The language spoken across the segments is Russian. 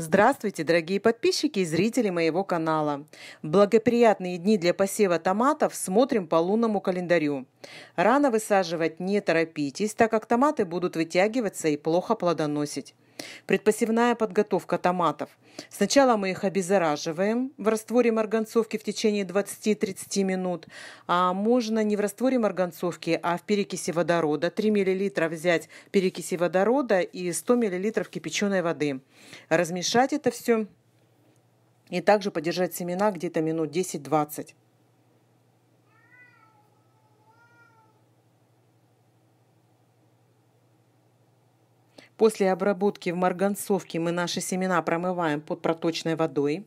Здравствуйте, дорогие подписчики и зрители моего канала. Благоприятные дни для посева томатов смотрим по лунному календарю. Рано высаживать не торопитесь, так как томаты будут вытягиваться и плохо плодоносить. Предпосевная подготовка томатов. Сначала мы их обеззараживаем в растворе марганцовки в течение 20-30 минут. А можно не в растворе марганцовки, а в перекиси водорода. 3 мл взять перекиси водорода и 100 мл кипяченой воды. Размешать это все и также подержать семена где-то минут 10-20. После обработки в марганцовке мы наши семена промываем под проточной водой.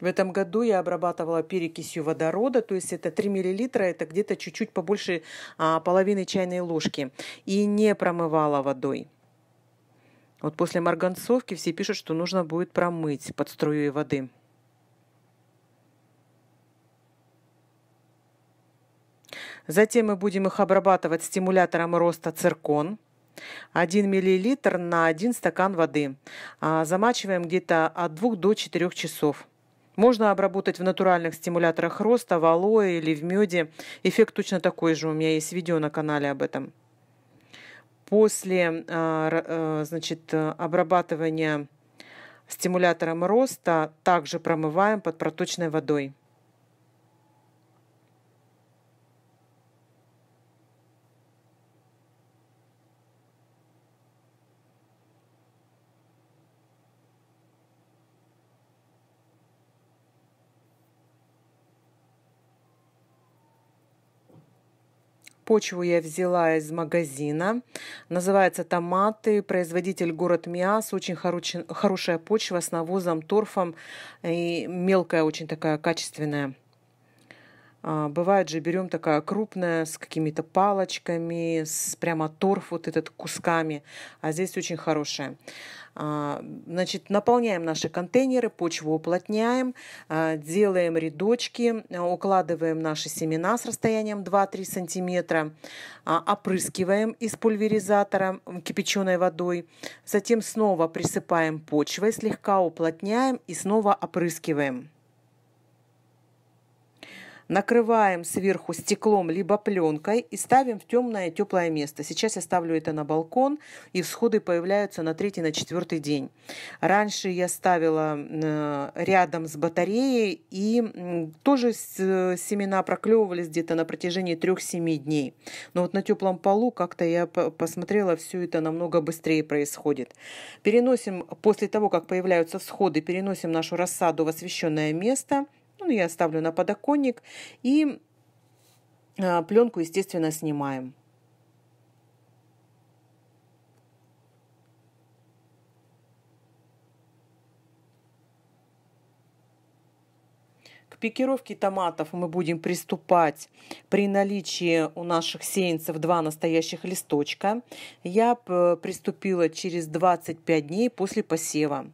В этом году я обрабатывала перекисью водорода, то есть это 3 мл, это где-то чуть-чуть побольше а, половины чайной ложки. И не промывала водой. Вот после марганцовки все пишут, что нужно будет промыть под струей воды. Затем мы будем их обрабатывать стимулятором роста циркон. 1 мл на 1 стакан воды. А, замачиваем где-то от 2 до 4 часов. Можно обработать в натуральных стимуляторах роста, в алое или в меде. Эффект точно такой же. У меня есть видео на канале об этом. После а, а, значит, обрабатывания стимулятором роста также промываем под проточной водой. Почву я взяла из магазина. Называется «Томаты». Производитель город Миас. Очень хороший хорошая почва с навозом, торфом. И мелкая, очень такая качественная. А, бывает же, берем такая крупная, с какими-то палочками, с прямо торф вот этот кусками, а здесь очень хорошая. А, значит, наполняем наши контейнеры, почву уплотняем, а, делаем рядочки, укладываем наши семена с расстоянием 2-3 сантиметра, опрыскиваем из пульверизатора кипяченой водой, затем снова присыпаем почвой, слегка уплотняем и снова опрыскиваем накрываем сверху стеклом либо пленкой и ставим в темное теплое место. Сейчас я ставлю это на балкон, и всходы появляются на третий, на четвертый день. Раньше я ставила э, рядом с батареей, и тоже э, семена проклевывались где-то на протяжении 3-7 дней. Но вот на теплом полу как-то я посмотрела, все это намного быстрее происходит. Переносим, после того, как появляются всходы, переносим нашу рассаду в освещенное место – ну, я ставлю на подоконник, и а, пленку, естественно, снимаем. К пикировке томатов мы будем приступать при наличии у наших сеянцев два настоящих листочка. Я приступила через 25 дней после посева.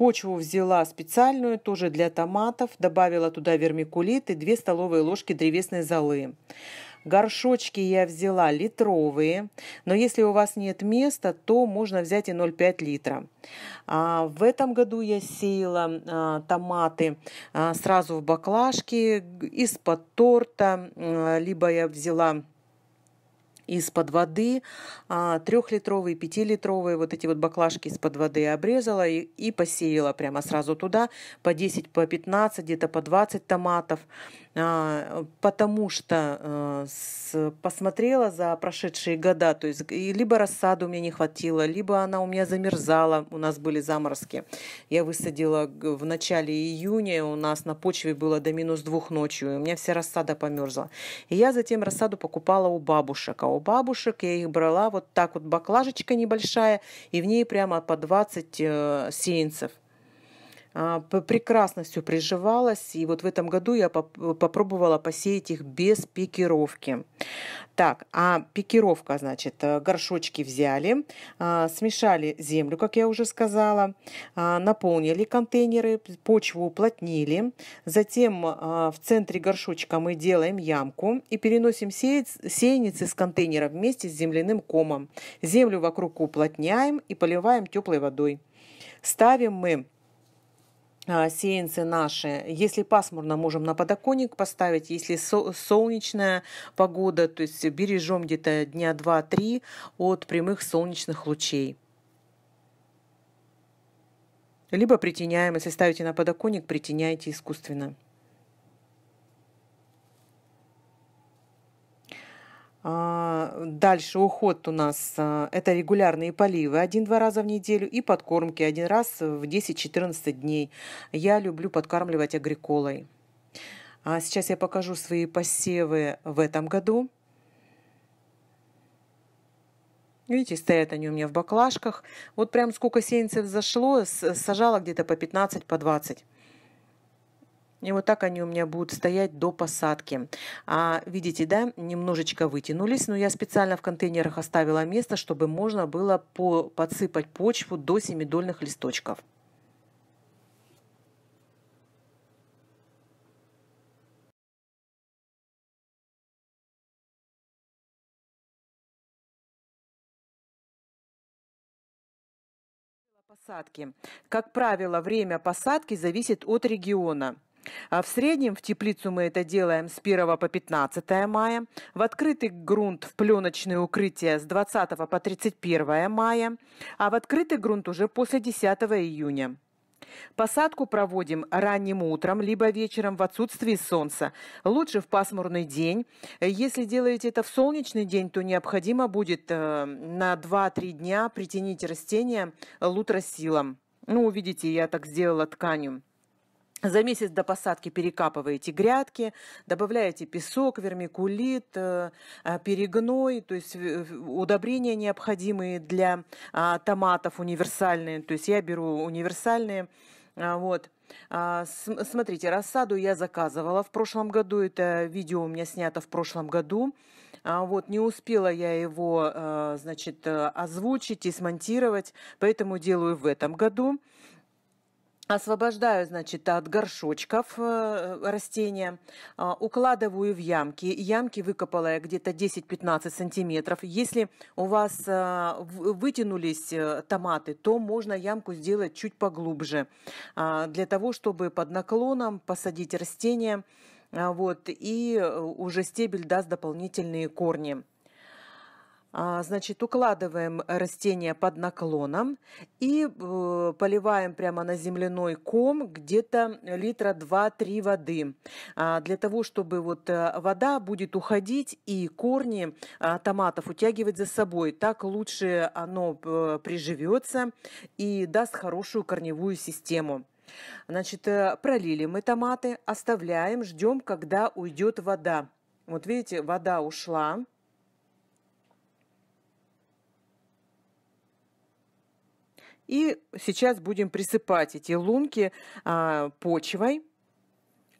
Почву взяла специальную, тоже для томатов, добавила туда вермикулит и 2 столовые ложки древесной золы. Горшочки я взяла литровые, но если у вас нет места, то можно взять и 0,5 литра. А, в этом году я сеяла а, томаты а, сразу в баклажке, из-под торта, а, либо я взяла из-под воды, а, трехлитровые, пятилитровые вот эти вот баклажки из-под воды обрезала и, и посеяла прямо сразу туда по 10, по 15, где-то по 20 томатов. А, потому что э, посмотрела за прошедшие года, то есть и либо рассаду меня не хватило, либо она у меня замерзала, у нас были заморозки. Я высадила в начале июня, у нас на почве было до минус двух ночью, и у меня вся рассада померзла. И я затем рассаду покупала у бабушек, а у бабушек я их брала вот так вот баклажечка небольшая, и в ней прямо по 20 э, сеянцев. А, прекрасно все приживалось. И вот в этом году я попробовала посеять их без пикировки. Так, а пикировка, значит, э, горшочки взяли, а, смешали землю, как я уже сказала, а, наполнили контейнеры, почву уплотнили. Затем в центре горшочка мы делаем ямку и переносим сеянец с контейнера вместе с земляным комом. Землю вокруг уплотняем и поливаем теплой водой. Ставим мы а, сеянцы наши. Если пасмурно, можем на подоконник поставить. Если солнечная погода, то есть бережем где-то дня 2-3 от прямых солнечных лучей. Либо притеняем, если ставите на подоконник, притеняйте искусственно. А, дальше уход у нас а, – это регулярные поливы один-два раза в неделю и подкормки один раз в 10-14 дней. Я люблю подкармливать агриколой. А сейчас я покажу свои посевы в этом году. Видите, стоят они у меня в баклажках. Вот прям сколько сеянцев зашло, сажала где-то по 15-20. По 20. И вот так они у меня будут стоять до посадки. А, видите, да, немножечко вытянулись, но я специально в контейнерах оставила место, чтобы можно было по подсыпать почву до семидольных листочков. Посадки. Как правило, время посадки зависит от региона. А в среднем в теплицу мы это делаем с 1 по 15 мая, в открытый грунт в пленочные укрытия с 20 по 31 мая, а в открытый грунт уже после 10 июня. Посадку проводим ранним утром, либо вечером в отсутствии солнца. Лучше в пасмурный день. Если делаете это в солнечный день, то необходимо будет э, на 2-3 дня притяните растения лутросилом. Ну, увидите, я так сделала тканью. За месяц до посадки перекапываете грядки, добавляете песок, вермикулит, э, э, перегной, то есть э, удобрения необходимые для а, томатов универсальные. То есть я беру универсальные. А, вот. А, смотрите, рассаду я заказывала в прошлом году. Это видео у меня снято в прошлом году. Вот, не успела я его, значит, озвучить и смонтировать, поэтому делаю в этом году. Освобождаю, значит, от горшочков э, растения, а, укладываю в ямки. Ямки выкопала я где-то 10-15 сантиметров. Если у вас а, вытянулись э, томаты, то можно ямку сделать чуть поглубже, а, для того, чтобы под наклоном посадить растение, вот, и э, уже стебель даст дополнительные корни. А, значит, укладываем растение под наклоном и э, поливаем прямо на земляной ком где-то литра 2-3 воды. А, для того, чтобы вот э, вода будет уходить и корни а, томатов утягивать за собой. Так лучше оно э, приживется и даст хорошую корневую систему. Значит, пролили мы томаты, оставляем, ждем, когда уйдет вода. Вот видите, вода ушла. И сейчас будем присыпать эти лунки а, почвой.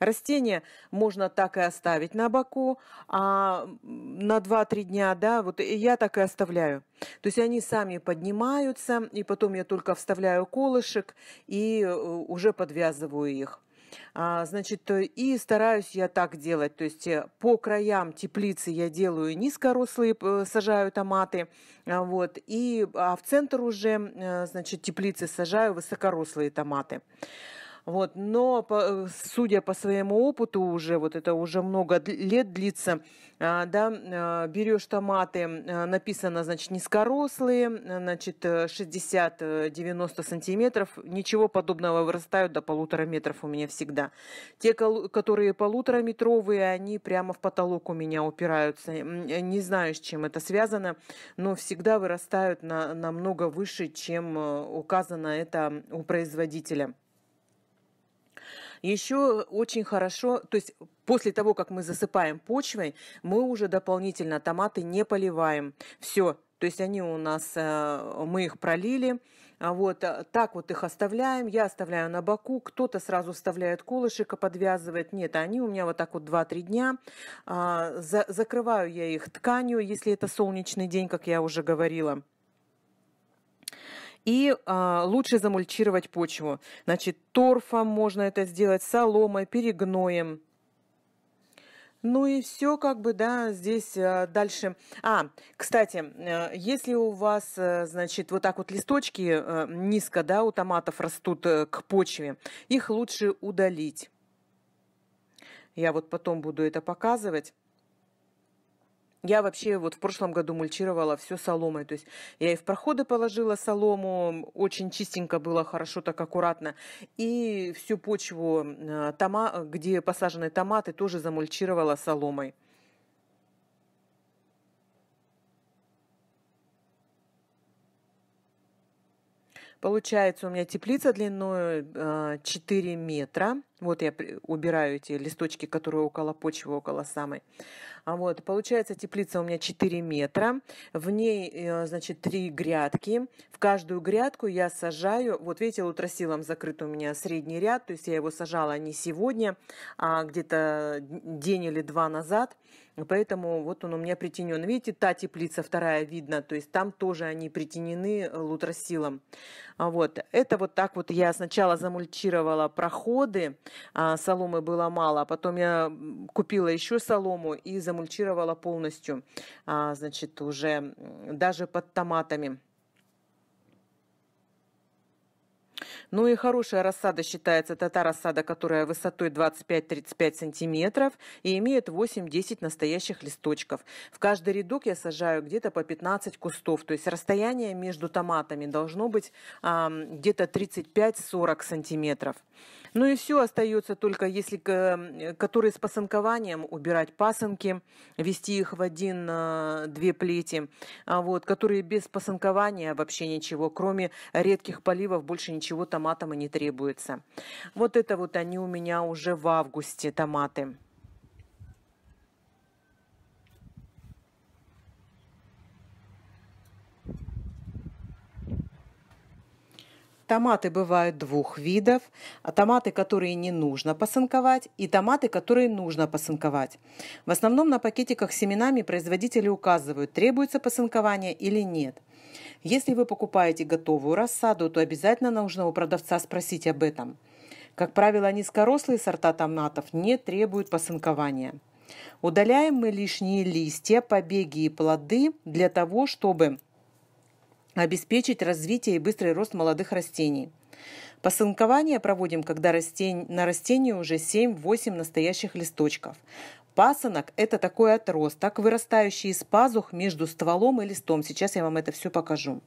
Растение можно так и оставить на боку, а на 2-3 дня, да, вот я так и оставляю. То есть они сами поднимаются, и потом я только вставляю колышек и э, уже подвязываю их. А, значит, э, и стараюсь я так делать, то есть э, по краям теплицы я делаю низкорослые, э, сажаю томаты, а, вот, и, а в центр уже, значит, теплицы сажаю высокорослые томаты. Вот, но по, судя по своему опыту уже, вот это уже много лет длится, а, да, а, берешь томаты, а, написано, значит, низкорослые, значит, 60-90 э, э, сантиметров, ничего подобного вырастают до полутора метров у меня всегда. Те, которые полутораметровые, они прямо в потолок у меня упираются. Не знаю, с чем это связано, но всегда вырастают на, намного выше, чем э, указано это у производителя. Еще очень хорошо, то есть после того, как мы засыпаем почвой, мы уже дополнительно томаты не поливаем. Все, то есть они у нас, э, мы их пролили, а вот э, так вот их оставляем, я оставляю на боку, кто-то сразу вставляет колышек и подвязывает, нет, они у меня вот так вот 2-3 дня, а, закрываю я их тканью, если это солнечный день, как я уже говорила. И а, лучше замульчировать почву. Значит, торфом можно это сделать, соломой, перегноем. Ну и все, как бы, да, здесь а, дальше. А, кстати, э, если у вас, э, значит, вот так вот листочки э, низко, да, у томатов растут к почве, их лучше удалить. Я вот потом буду это показывать. Я вообще вот в прошлом году мульчировала все соломой. То есть я и в проходы положила солому, очень чистенько было, хорошо так аккуратно. И всю почву, э, тома, где посажены томаты, тоже замульчировала соломой. Получается у меня теплица длиной 4 э, метра. Вот я убираю эти листочки, которые около почвы, около самой. А вот, получается, теплица у меня 4 метра. В ней, э, значит, 3 грядки. В каждую грядку я сажаю, вот видите, лутросилом закрыт у меня средний ряд, то есть я его сажала не сегодня, а где-то день или два назад. Поэтому вот он у меня притенен. Видите, та теплица вторая видно, то есть там тоже они притенены лутросилом. Э, а вот. Это вот так вот я сначала замульчировала проходы, а, соломы было мало. А потом я купила еще солому и замульчировала полностью, а, значит, уже даже под томатами. Ну и хорошая рассада считается, это та рассада, которая высотой 25-35 сантиметров и имеет 8-10 настоящих листочков. В каждый рядок я сажаю где-то по 15 кустов, то есть расстояние между томатами должно быть а, где-то 35-40 сантиметров. Ну и все остается только, если э, которые с пасынкованием, убирать пасынки, вести их в один-две э, плети, а вот, которые без пасынкования вообще ничего, кроме редких поливов, больше ничего томатам и не требуется. Вот это вот они у меня уже в августе, томаты. Томаты бывают двух видов. А томаты, которые не нужно посынковать, и томаты, которые нужно посынковать. В основном на пакетиках с семенами производители указывают, требуется посынкование или нет. Если вы покупаете готовую рассаду, то обязательно нужно у продавца спросить об этом. Как правило, низкорослые сорта томатов не требуют посынкования. Удаляем мы лишние листья, побеги и плоды для того, чтобы обеспечить развитие и быстрый рост молодых растений. Пасынкование проводим, когда растень... на растении уже 7-8 настоящих листочков. Пасынок – это такой отросток, вырастающий из пазух между стволом и листом. Сейчас я вам это все покажу.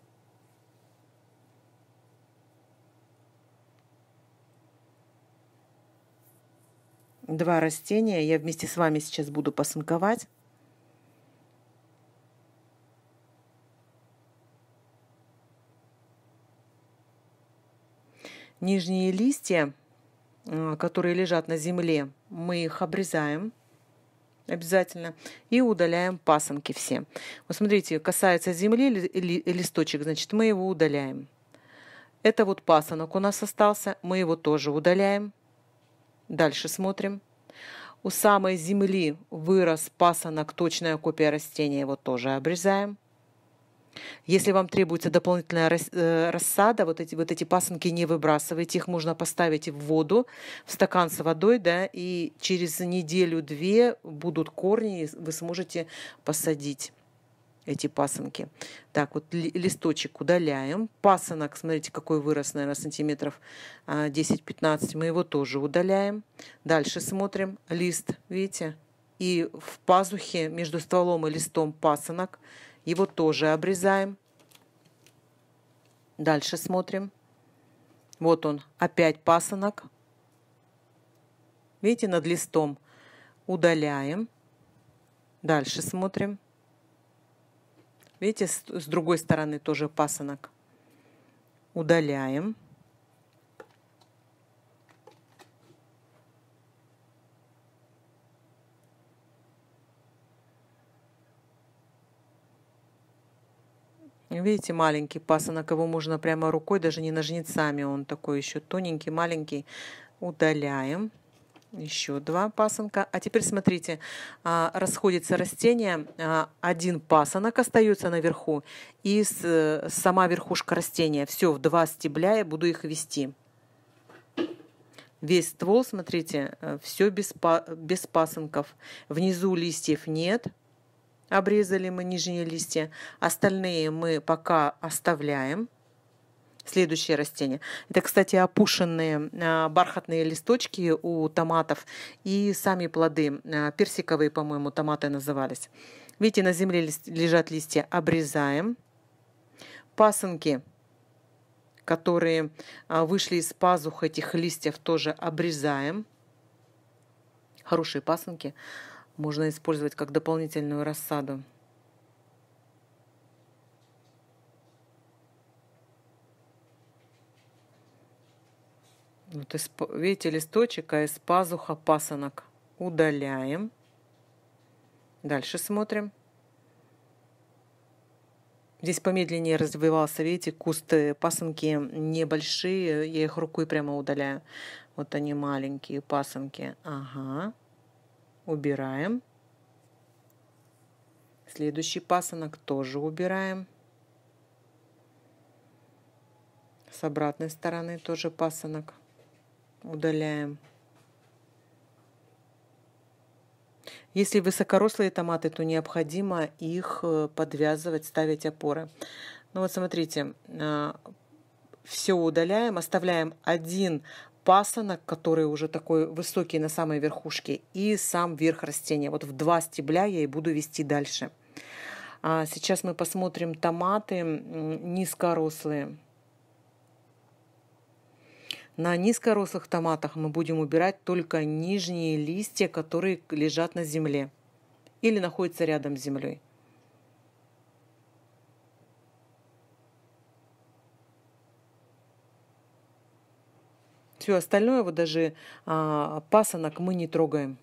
Два растения я вместе с вами сейчас буду пасынковать. Нижние листья, э, которые лежат на земле, мы их обрезаем обязательно и удаляем пасынки все. Вот смотрите, касается земли ли, листочек, значит мы его удаляем. Это вот пасынок у нас остался, мы его тоже удаляем. Дальше смотрим. У самой земли вырос пасынок, точная копия растения, его тоже обрезаем. Если вам требуется дополнительная э, рассада, вот эти, вот эти пасынки не выбрасывайте, их можно поставить в воду, в стакан с водой, да, и через неделю-две будут корни, и вы сможете посадить эти пасынки. Так, вот листочек удаляем. Пасынок, смотрите, какой вырос, наверное, сантиметров 10-15. А, Мы его тоже удаляем. Дальше смотрим. Лист, видите? И в пазухе между стволом и листом пасынок – его тоже обрезаем. Дальше смотрим. Вот он, опять пасынок. Видите, над листом удаляем. Дальше смотрим. Видите, с, другой стороны тоже пасынок. Удаляем. Видите, маленький пасынок, а его можно прямо рукой, даже не ножницами, он такой еще тоненький, маленький. Удаляем. Еще два пасынка. А теперь смотрите, а, расходится растение, а, один пасынок остается наверху, и э, сама верхушка растения. Все, в два стебля я буду их вести. Весь ствол, смотрите, э, все без, без пасынков. Внизу листьев нет, Обрезали мы нижние листья. Остальные мы пока оставляем. Следующее растение. Это, кстати, опушенные а, бархатные листочки у томатов и сами плоды. А, персиковые, по-моему, томаты назывались. Видите, на земле лежат листья. Обрезаем. Пасынки, которые а, вышли из пазух этих листьев, тоже обрезаем. Хорошие пасынки можно использовать как дополнительную рассаду. Вот из, видите, листочек, а из пазуха пасынок. Удаляем. Дальше смотрим. Здесь помедленнее развивался, видите, кусты, э, пасынки небольшие, я их рукой прямо удаляю. Вот они маленькие пасынки. Ага убираем. Следующий пасынок тоже убираем. С обратной стороны тоже пасынок удаляем. Если высокорослые томаты, то необходимо их э, подвязывать, ставить опоры. Ну вот смотрите, э, все удаляем, оставляем один пасынок, который уже такой высокий на самой верхушке, и сам верх растения. Вот в два стебля я и буду вести дальше. А сейчас мы посмотрим томаты низкорослые. На низкорослых томатах мы будем убирать только нижние листья, которые лежат на земле или находятся рядом с землей. Все остальное, вот даже а, пасынок мы не трогаем.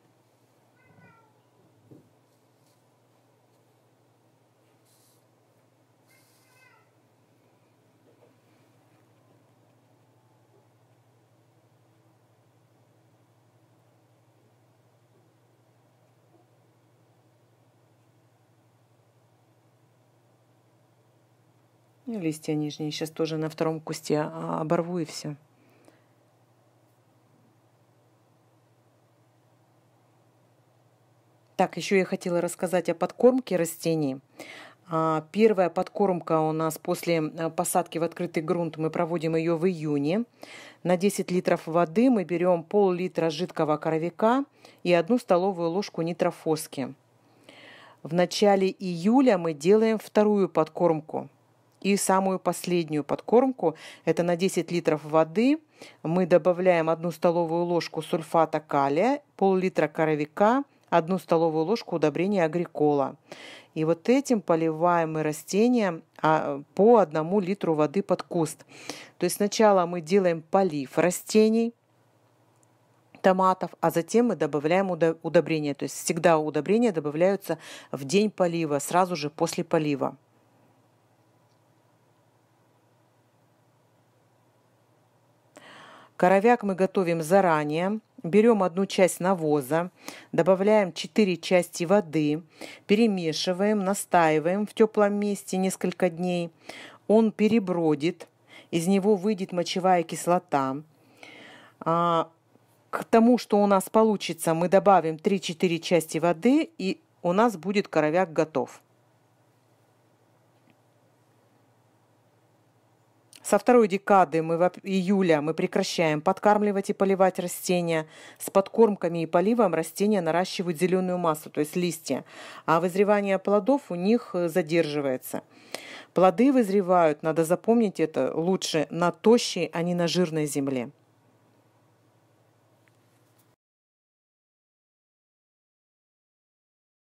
Ну, листья нижние. Сейчас тоже на втором кусте а, оборву и все. Так, еще я хотела рассказать о подкормке растений. А, первая подкормка у нас после э, посадки в открытый грунт, мы проводим ее в июне. На 10 литров воды мы берем пол-литра жидкого коровика и одну столовую ложку нитрофоски. В начале июля мы делаем вторую подкормку. И самую последнюю подкормку, это на 10 литров воды, мы добавляем одну столовую ложку сульфата калия, пол-литра коровика – одну столовую ложку удобрения агрикола. И вот этим поливаем мы растения а, по одному литру воды под куст. То есть сначала мы делаем полив растений, томатов, а затем мы добавляем удобрения. То есть всегда удобрения добавляются в день полива, сразу же после полива. Коровяк мы готовим заранее берем одну часть навоза, добавляем 4 части воды, перемешиваем, настаиваем в теплом месте несколько дней. Он перебродит, из него выйдет мочевая кислота. А, к тому, что у нас получится, мы добавим 3-4 части воды, и у нас будет коровяк готов. Со второй декады мы в июля мы прекращаем подкармливать и поливать растения. С подкормками и поливом растения наращивают зеленую массу, то есть листья, а вызревание плодов у них э, задерживается. Плоды вызревают, надо запомнить это, лучше на тощей, а не на жирной земле.